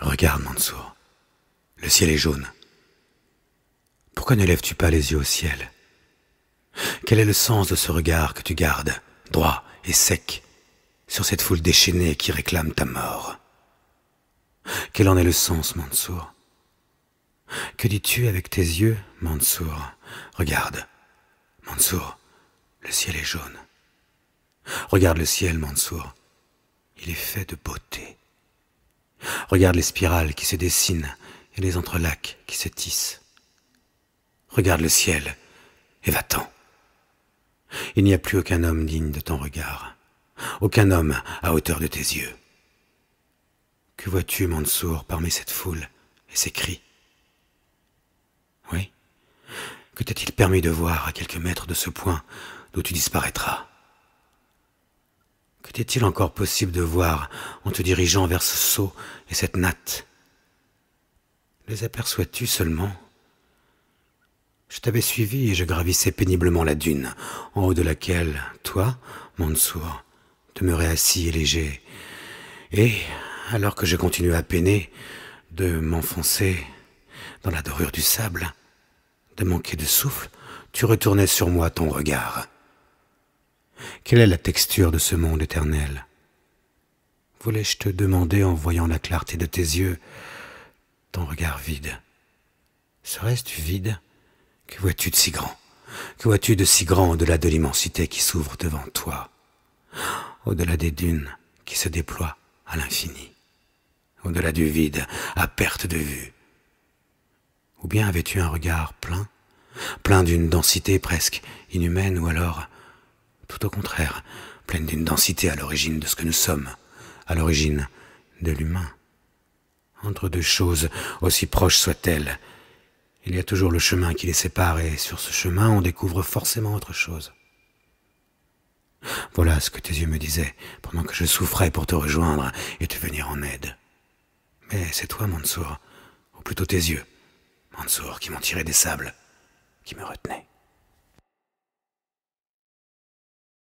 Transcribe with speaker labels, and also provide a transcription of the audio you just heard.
Speaker 1: Regarde, Mansour. Le ciel est jaune. Pourquoi ne lèves-tu pas les yeux au ciel Quel est le sens de ce regard que tu gardes, droit et sec, sur cette foule déchaînée qui réclame ta mort Quel en est le sens, Mansour Que dis-tu avec tes yeux, Mansour Regarde, Mansour, le ciel est jaune. Regarde le ciel, Mansour. Il est fait de beauté. Regarde les spirales qui se dessinent et les entrelacs qui se tissent. Regarde le ciel et va-t'en. Il n'y a plus aucun homme digne de ton regard, aucun homme à hauteur de tes yeux. Que vois-tu, Mansour, parmi cette foule et ces cris Oui, que t'a-t-il permis de voir à quelques mètres de ce point d'où tu disparaîtras quétait il encore possible de voir en te dirigeant vers ce seau et cette natte Les aperçois-tu seulement Je t'avais suivi et je gravissais péniblement la dune, en haut de laquelle, toi, mon sourd, demeurais assis et léger. Et, alors que je continuais à peiner, de m'enfoncer dans la dorure du sable, de manquer de souffle, tu retournais sur moi ton regard. Quelle est la texture de ce monde éternel Voulais-je te demander en voyant la clarté de tes yeux, ton regard vide Serais-tu vide Que vois-tu de si grand Que vois-tu de si grand au-delà de l'immensité qui s'ouvre devant toi Au-delà des dunes qui se déploient à l'infini Au-delà du vide, à perte de vue Ou bien avais-tu un regard plein Plein d'une densité presque inhumaine ou alors tout au contraire, pleine d'une densité à l'origine de ce que nous sommes, à l'origine de l'humain. Entre deux choses, aussi proches soient-elles, il y a toujours le chemin qui les sépare, et sur ce chemin on découvre forcément autre chose. Voilà ce que tes yeux me disaient pendant que je souffrais pour te rejoindre et te venir en aide. Mais c'est toi, Mansour, ou plutôt tes yeux, Mansour, qui m'ont tiré des sables, qui me retenaient.